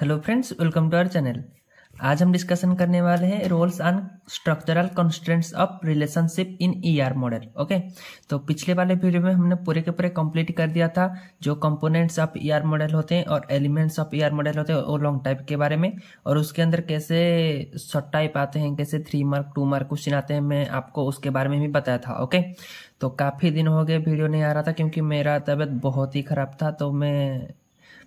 Hello friends welcome to our channel आज हम discussion करने वाले हैं roles on structural constants of relationship in ER model okay तो पिछले वाले वीडियो में हमने पूरे के पूरे कंप्लीट कर दिया था जो कंपोनेंट्स ऑफ ईआर मॉडल होते हैं और एलिमेंट्स ऑफ ईआर मॉडल होते हैं और लॉन्ग टाइप के बारे में और उसके अंदर कैसे शॉर्ट टाइप आते हैं कैसे three mark two mark question आते हैं मैं आपको उसके बारे में भी बताया था ओके तो काफ़ी दिन हो गए वीडियो नहीं आ रहा था क्योंकि मेरा तबीयत बहुत ही खराब था तो मैं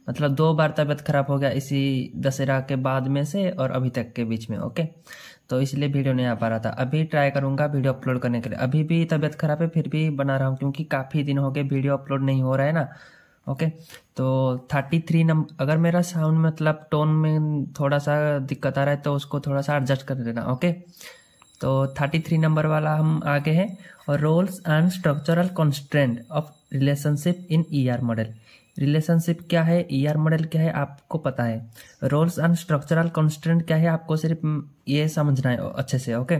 मतलब दो बार तबीयत खराब हो गया इसी दशहरा के बाद में से और अभी तक के बीच में ओके तो इसलिए वीडियो नहीं आ पा रहा था अभी ट्राई करूंगा वीडियो अपलोड करने के लिए अभी भी तबीयत खराब है फिर भी बना रहा हूँ क्योंकि काफ़ी दिन हो गए वीडियो अपलोड नहीं हो रहा है ना ओके तो थर्टी थ्री नंबर अगर मेरा साउंड मतलब टोन में थोड़ा सा दिक्कत आ रहा है तो उसको थोड़ा सा एडजस्ट कर देना ओके तो थर्टी थ्री नंबर वाला हम आगे हैं और roles and structural constant of relationship in E R model relationship क्या है ई आर मॉडल क्या है आपको पता है रोल्स एंड स्ट्रक्चरल कॉन्स्टेंट क्या है आपको सिर्फ ये समझना है अच्छे से ओके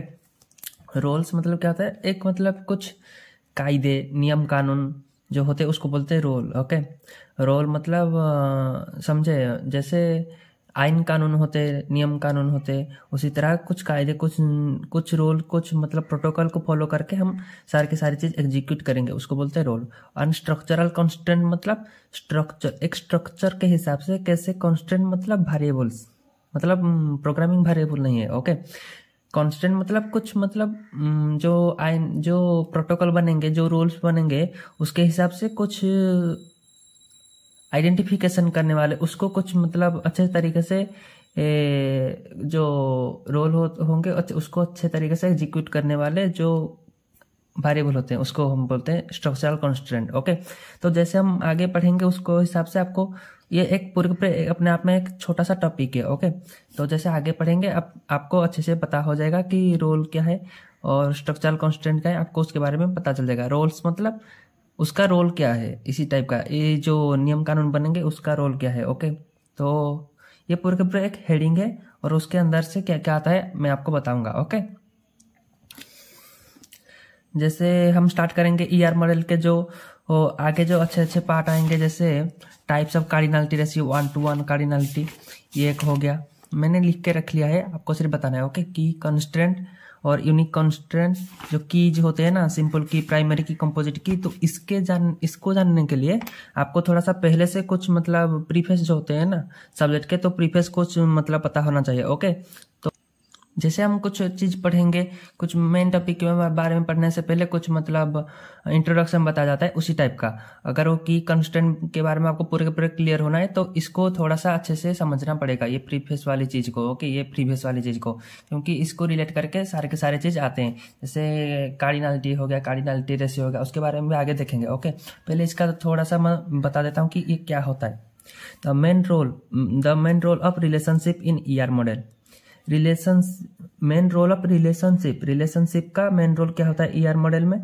रोल्स मतलब क्या होता है एक मतलब कुछ कायदे नियम कानून जो होते हैं उसको बोलते हैं रोल ओके रोल मतलब समझे जैसे आयन कानून होते नियम कानून होते उसी तरह कुछ कायदे कुछ कुछ रोल कुछ मतलब प्रोटोकॉल को फॉलो करके हम सारे की सारी चीज़ एग्जीक्यूट करेंगे उसको बोलते हैं रोल अनस्ट्रक्चरल कॉन्स्टेंट मतलब स्ट्रक्चर एक स्ट्रक्चर के हिसाब से कैसे कॉन्स्टेंट मतलब वेरिएबल्स मतलब प्रोग्रामिंग हम्म, वेरिएबल नहीं है ओके कॉन्स्टेंट मतलब कुछ मतलब हम्म, जो आइन जो प्रोटोकॉल बनेंगे जो रूल्स बनेंगे उसके हिसाब से कुछ आइडेंटिफिकेशन करने वाले उसको कुछ मतलब अच्छे तरीके से ए, जो रोल हो होंगे उसको अच्छे तरीके से एग्जीक्यूट करने वाले जो वेरिएबल होते हैं उसको हम बोलते हैं स्ट्रक्चरल कॉन्स्टेंट ओके तो जैसे हम आगे पढ़ेंगे उसको हिसाब से आपको ये एक पूरे अपने आप में एक छोटा सा टॉपिक है ओके तो जैसे आगे पढ़ेंगे अब आपको अच्छे से पता हो जाएगा कि रोल क्या है और स्ट्रक्चरल कॉन्स्टेंट क्या है आपको उसके बारे में पता चल जाएगा रोल्स मतलब उसका रोल क्या है इसी टाइप का ये जो नियम कानून बनेंगे उसका रोल क्या है ओके तो ये पूरे के पूरे एक हेडिंग है और उसके अंदर से क्या क्या आता है मैं आपको बताऊंगा ओके जैसे हम स्टार्ट करेंगे ई आर मॉडल के जो ओ, आगे जो अच्छे अच्छे पार्ट आएंगे जैसे types of cardinality ratio one to one cardinality ये एक हो गया मैंने लिख के रख लिया है आपको सिर्फ बताना है ओके की कंस्टेंट और यूनिक कॉन्स्टेंट जो कीज होते हैं ना सिंपल की प्राइमरी की कंपोजिट की तो इसके जान इसको जानने के लिए आपको थोड़ा सा पहले से कुछ मतलब प्रीफेस जो होते हैं ना सब्जेक्ट के तो प्रीफेस कुछ मतलब पता होना चाहिए ओके तो जैसे हम कुछ चीज पढ़ेंगे कुछ मेन टॉपिक के बारे में पढ़ने से पहले कुछ मतलब इंट्रोडक्शन बताया जाता है उसी टाइप का अगर वो की कंस्टेंट के बारे में आपको पूरे के पूरे क्लियर होना है तो इसको थोड़ा सा अच्छे से समझना पड़ेगा ये प्रीफेस वाली चीज को ओके ये प्रीफेस वाली चीज को क्योंकि इसको रिलेट करके सारे के सारे चीज आते हैं जैसे कार्डिनालिटी हो गया कार्डिनालिटी रेसि हो गया उसके बारे में आगे देखेंगे ओके पहले इसका तो थोड़ा सा मैं बता देता हूँ कि ये क्या होता है the main role the main role of relationship in E model relation main role of relationship relationship का मेन रोल क्या होता है ई e मॉडल में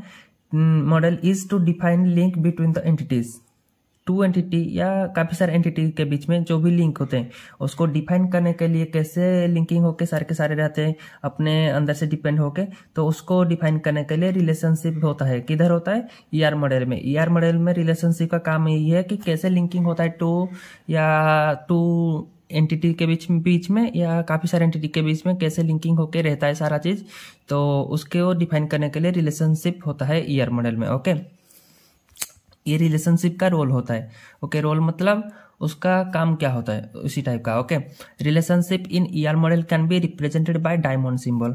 model is to define link between the entities to entity या काफ़ी सारे entity के बीच में जो भी लिंक होते हैं उसको डिफाइन करने के लिए कैसे लिंकिंग होके सारे के सारे रहते हैं अपने अंदर से डिपेंड होके तो उसको डिफाइन करने के लिए रिलेशनशिप होता है किधर होता है ई ER मॉडल में ई ER मॉडल में रिलेशनशिप का काम यही है कि कैसे लिंकिंग होता है टू या टू एंटिटी के बीच बीच में या काफ़ी सारे एंटिटी के बीच में कैसे लिंकिंग होकर रहता है सारा चीज़ तो उसके वो डिफाइन करने के लिए रिलेशनशिप होता है ईयर मॉडल में ओके ये रिलेशनशिप का रोल होता है ओके रोल मतलब उसका काम क्या होता है उसी टाइप का okay relationship in ER model can be represented by diamond symbol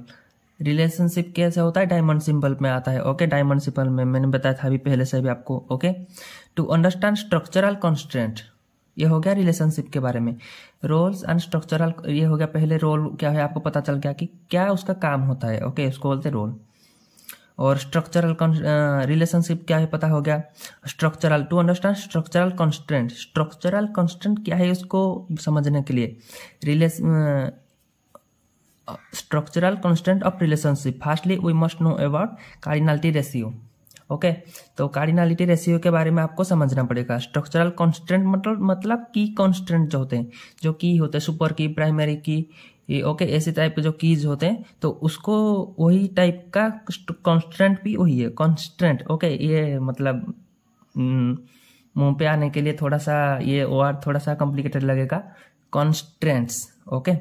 relationship कैसे होता है डायमंड सिंबल में आता है ओके डायमंड सिंबल में मैंने बताया था अभी पहले से भी आपको okay to understand structural constant ये हो गया रिलेशनशिप के बारे में रोल्स एंड स्ट्रक्चरल ये हो गया पहले रोल क्या है आपको पता चल गया कि क्या उसका काम होता है ओके उसको बोलते रोल और स्ट्रक्चरल रिलेशनशिप क्या है पता हो गया structural to understand structural constant structural constant क्या है उसको समझने के लिए relation structural constant of relationship firstly we must know about cardinality ratio okay तो कार्डिनालिटी रेशियो के बारे में आपको समझना पड़ेगा स्ट्रक्चरल कॉन्स्टेंट मतलब मतलब की कॉन्स्टेंट जो होते हैं जो की होते हैं सुपर की प्राइमरी की ये ओके ऐसे टाइप के जो कीज होते हैं तो उसको वही टाइप का कॉन्स्टेंट भी वही है कॉन्स्टेंट ओके ये मतलब हम्म, मुंह पे आने के लिए थोड़ा सा ये ओ आर थोड़ा सा कॉम्प्लिकेटेड लगेगा कॉन्स्टेंट्स ओके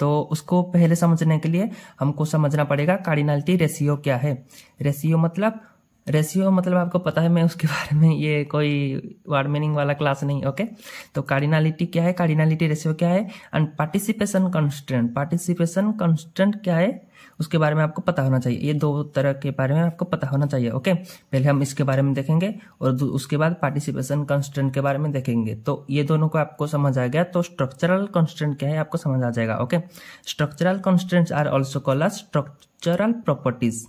तो उसको पहले समझने के लिए हमको समझना पड़ेगा कार्डिनालिटी रेशियो क्या है रेशियो मतलब रेशियो मतलब आपको पता है मैं उसके बारे में ये कोई वर्ड मीनिंग वाला क्लास नहीं ओके तो कार्डिनालिटी क्या है कार्डिनालिटी रेशियो क्या है and participation constant participation constant क्या है उसके बारे में आपको पता होना चाहिए ये दो तरह के बारे में आपको पता होना चाहिए ओके पहले हम इसके बारे में देखेंगे और उसके बाद पार्टिसिपेशन कंस्टेंट के बारे में देखेंगे तो ये दोनों को आपको समझ आ गया तो स्ट्रक्चरल कंस्टेंट क्या है आपको समझ आ जाएगा okay structural constants are also call structural properties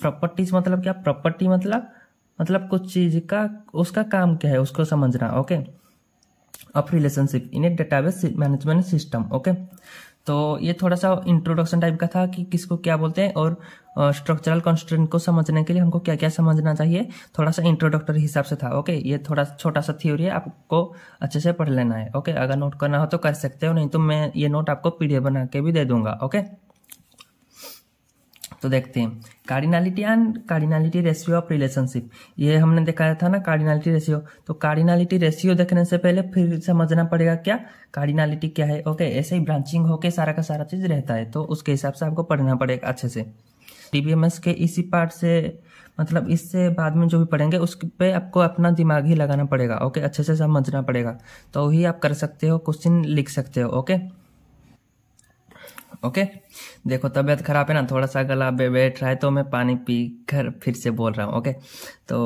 properties मतलब क्या प्रॉपर्टी मतलब मतलब कुछ चीज का उसका काम क्या है उसको समझना okay of relationship in a database management system okay तो ये थोड़ा सा इंट्रोडक्शन टाइप का था कि किसको क्या बोलते हैं और स्ट्रक्चरल कॉन्स्टेंट को समझने के लिए हमको क्या क्या समझना चाहिए थोड़ा सा इंट्रोडक्टरी हिसाब से था ओके ये थोड़ा छोटा सा थ्योरी है आपको अच्छे से पढ़ लेना है ओके अगर नोट करना हो तो कर सकते हो नहीं तो मैं ये नोट आपको पीडीएफ बना के भी दे दूंगा ओके तो देखते हैं cardinality and cardinality ratio of relationship ये हमने देखा था ना कार्डिनालिटी रेशियो तो कार्डिनालिटी रेशियो देखने से पहले फिर समझना पड़ेगा क्या कार्डिनालिटी क्या है ओके ऐसे ही ब्रांचिंग होके सारा का सारा चीज रहता है तो उसके हिसाब से आपको पढ़ना पड़ेगा अच्छे से डीबीएमएस के इसी पार्ट से मतलब इससे बाद में जो भी पढ़ेंगे उस पे आपको अपना दिमाग ही लगाना पड़ेगा ओके अच्छे से समझना पड़ेगा तो ही आप कर सकते हो क्वेश्चन लिख सकते हो ओके ओके देखो तबीयत खराब है ना थोड़ा सा गला बे बैठ रहा है तो मैं पानी पी कर फिर से बोल रहा हूँ ओके तो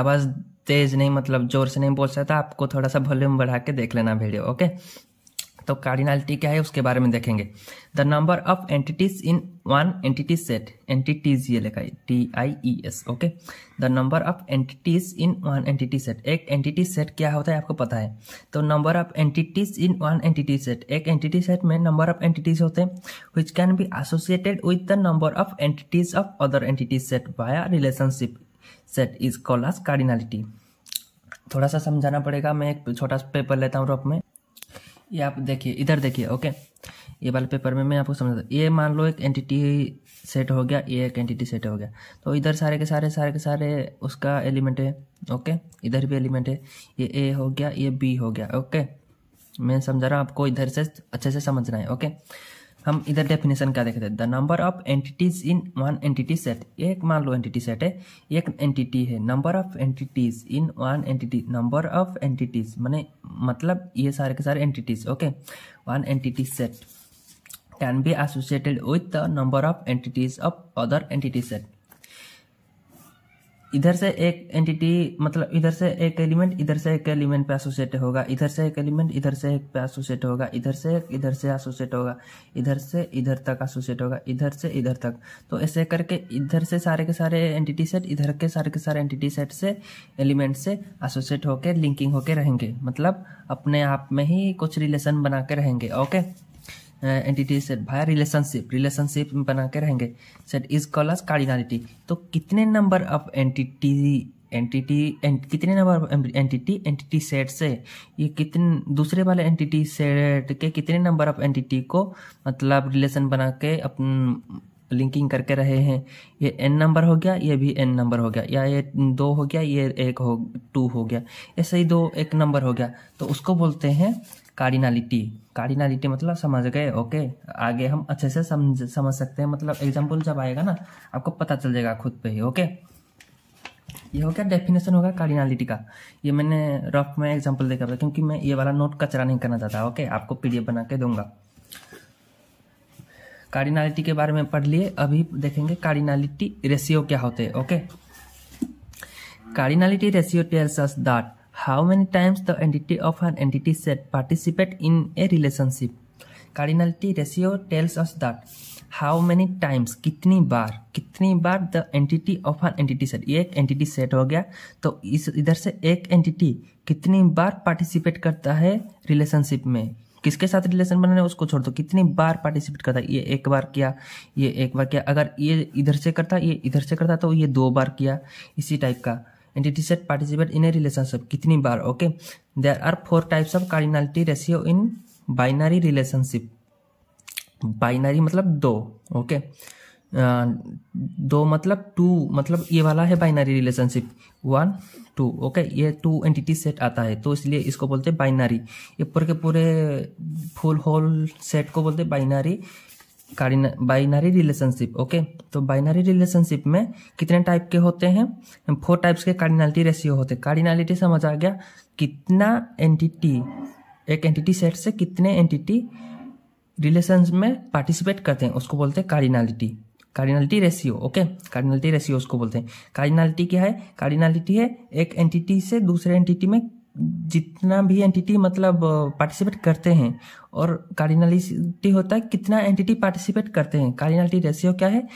आवाज़ तेज़ नहीं मतलब ज़ोर से नहीं बोल सकता आपको थोड़ा सा वॉल्यूम बढ़ा के देख लेना वीडियो ओके तो कार्डिनलिटी क्या है उसके बारे में देखेंगे the number of entities in one entity set entities ये लिखा है T I E S okay the number of entities in one entity set एक एंटिटी सेट क्या होता है आपको पता है तो number of entities in one entity set एक एंटिटी सेट में नंबर ऑफ एंटिटीज होते हैं which can be associated with the number of entities of other entity set via relationship set is call as cardinality थोड़ा सा समझाना पड़ेगा मैं एक छोटा सा पेपर लेता हूँ रफ में ये आप देखिए इधर देखिए ओके ये वाले पेपर में मैं आपको समझा ये मान लो एक एंटिटी सेट हो गया ये एक एंटिटी सेट हो गया तो इधर सारे के सारे सारे के सारे उसका एलिमेंट है ओके इधर भी एलिमेंट है ये ए हो गया ये बी हो गया ओके मैं समझा रहा हूँ आपको इधर से अच्छे से समझना है ओके हम इधर डेफिनेशन क्या देखे थे the number of entities in one entity set एक मान लो एंटिटी सेट है एक एंटिटी है number of entities in one entity number of entities माने मतलब ये सारे के सारे entities okay one entity set can be associated with the number of entities of other entity set इधर से एक एंटिटी मतलब इधर से एक एलिमेंट इधर से एक एलिमेंट पे एसोसिएट होगा इधर से एक एलिमेंट इधर से एक पे एसोसिएट होगा इधर से एक इधर से एसोसिएट होगा इधर से इधर तक एसोसिएट होगा इधर से इधर तक तो ऐसे करके इधर से सारे के सारे एंटिटी सेट इधर के सारे के सारे एंटिटी सेट से एलिमेंट से एसोसिएट होकर लिंकिंग होकर रहेंगे मतलब अपने आप में ही कुछ रिलेशन बना के रहेंगे okay entity set via relationship relationship बना के रहेंगे set is call as cardinality तो कितने नंबर ऑफ एंटिटी एंटिटी एंट, कितने नंबर एंटिटी एंटिटी सेट से ये कितने दूसरे वाले एंटिटी सेट के कितने नंबर ऑफ एंटिटी को मतलब रिलेशन बना के अपन लिंकिंग करके रहे हैं ये एन नंबर हो गया ये भी एन नंबर हो गया या ये दो हो गया ये एक हो टू हो गया ऐसे ही दो एक नंबर हो गया तो उसको बोलते हैं कार्डिनालिटी कार्डिनालिटी मतलब समझ गए ओके आगे हम अच्छे से समझ समझ सकते हैं मतलब एग्जाम्पल जब आएगा ना आपको पता चल जाएगा खुद पे ही ओके ये हो गया डेफिनेशन होगा कार्डिनालिटी का ये मैंने रफ में एग्जाम्पल देखा था क्योंकि मैं ये वाला नोट कचरा नहीं करना चाहता ओके आपको पीडीएफ बना के दूंगा कार्डिनालिटी के बारे में पढ़ लिए अभी देखेंगे कार्डिनालिटी रेशियो क्या होते हैं okay cardinality ratio tells us that how many times the entity of an entity set participate in a relationship cardinality ratio tells us that how many times कितनी बार कितनी बार the entity of an entity set ये एक entity set हो गया तो इस इधर से एक एंटिटी कितनी बार पार्टिसिपेट करता है रिलेशनशिप में किसके साथ रिलेशन बनाना है उसको छोड़ दो कितनी बार पार्टिसिपेट करता है ये एक बार किया ये एक बार किया अगर ये इधर से करता ये इधर से करता तो ये दो बार किया इसी टाइप का entity set participate in a relationship कितनी बार okay there are four types of cardinality ratio in binary relationship binary मतलब दो ओके okay? दो मतलब टू मतलब ये वाला है binary relationship one two okay ये टू एंटिटी सेट आता है तो इसलिए इसको बोलते हैं बाइनरी ये पूरे के पूरे फुल होल सेट को बोलते बाइनरी बाइनरी रिलेशनशिप ओके तो बाइनरी रिलेशनशिप में कितने टाइप के होते हैं फोर टाइप्स के कार्डिनलिटी रेशियो होते हैं कार्डिनलिटी समझ आ गया कितना एंटिटी एक एंटिटी सेट से कितने एंटिटी रिलेशन में पार्टिसिपेट करते हैं उसको बोलते हैं cardinality cardinality ratio okay cardinality ratio उसको बोलते हैं कार्डिनलिटी क्या है कार्डिनलिटी है एक एंटिटी से दूसरे एंटिटी में जितना भी एंटिटी मतलब पार्टिसिपेट करते हैं और कार्डिनलिटी होता है कितना एंटिटी पार्टिसिपेट करते हैं कार्डिनलिटी रेशियो क्या है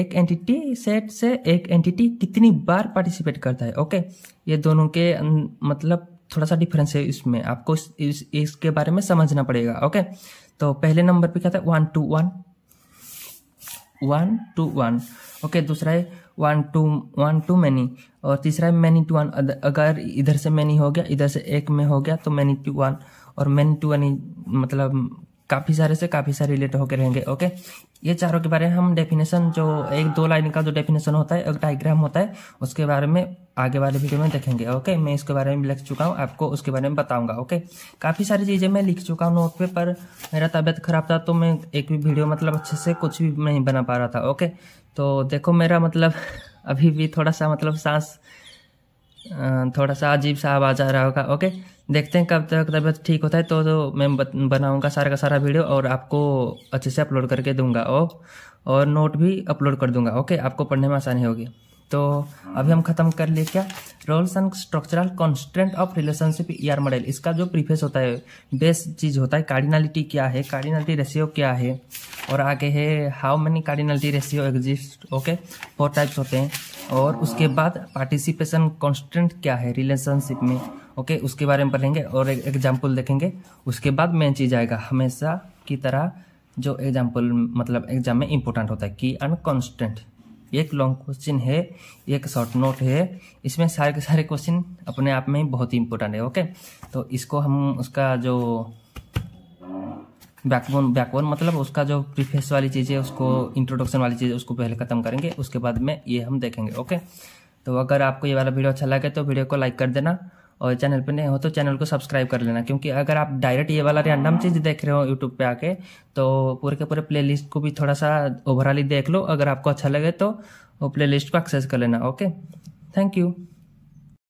एक एंटिटी सेट से एक एंटिटी कितनी बार पार्टिसिपेट करता है ओके ये दोनों के मतलब थोड़ा सा डिफरेंस है इसमें आपको इस, इस, इसके बारे में समझना पड़ेगा ओके तो पहले नंबर पे क्या था one to one one to one okay दूसरा है one to one to many और तीसरा है मैनी टू वन अगर इधर से मैनी हो गया इधर से एक में हो गया तो मैनी टू वन और मैनी टू वन मतलब काफ़ी सारे से काफ़ी सारे रिलेट होकर रहेंगे ओके ये चारों के बारे में हम डेफिनेशन जो एक दो लाइन का जो डेफिनेशन होता है एक डाइग्राम होता है उसके बारे में आगे वाले वीडियो में देखेंगे ओके मैं इसके बारे में लिख चुका हूँ आपको उसके बारे में बताऊंगा ओके काफ़ी सारी चीज़ें मैं लिख चुका हूँ नोट पे पर मेरा तबीयत ख़राब था तो मैं एक भी वीडियो मतलब अच्छे से कुछ भी नहीं बना पा रहा था ओके तो देखो मेरा मतलब अभी भी थोड़ा सा मतलब सांस थोड़ा सा अजीब सा आवाज़ आ रहा होगा ओके देखते हैं कब तक तबीयत ठीक होता है तो, तो मैं बनाऊँगा सारा का सारा वीडियो और आपको अच्छे से अपलोड करके दूँगा ओ oh? और नोट भी अपलोड कर दूँगा ओके आपको पढ़ने में आसानी होगी तो अभी हम खत्म कर लिए क्या roles and structural constant of relationship R model इसका जो प्रीफेस होता है बेस चीज होता है कार्डिनलिटी क्या है कार्डिनलिटी रेशियो क्या है और आगे है how many cardinality ratio exist okay four types होते हैं और उसके बाद पार्टिसिपेशन कॉन्स्टेंट क्या है रिलेशनशिप में ओके okay, उसके बारे में पढ़ेंगे और एक एग्जाम्पल देखेंगे उसके बाद मेन चीज़ आएगा हमेशा की तरह जो एग्जाम्पल मतलब एग्जाम में इम्पोर्टेंट होता है की अनकॉन्स्टेंट एक लॉन्ग क्वेश्चन है एक शॉर्ट नोट है इसमें सारे के सारे क्वेश्चन अपने आप में ही बहुत ही इंपॉर्टेंट है ओके तो इसको हम उसका जो बैकबोन बैकबोन मतलब उसका जो प्रीफेस वाली चीज़ है उसको इंट्रोडक्शन वाली चीज़ उसको पहले ख़त्म करेंगे उसके बाद में ये हम देखेंगे ओके तो अगर आपको ये वाला वीडियो अच्छा लगे तो वीडियो को लाइक कर देना और चैनल पर नहीं हो तो चैनल को सब्सक्राइब कर लेना क्योंकि अगर आप डायरेक्ट ये वाला रैंडम चीज़ देख रहे हो यूट्यूब पे आके तो पूरे के पूरे प्लेलिस्ट को भी थोड़ा सा ही देख लो अगर आपको अच्छा लगे तो वो प्लेलिस्ट को एक्सेस कर लेना ओके थैंक यू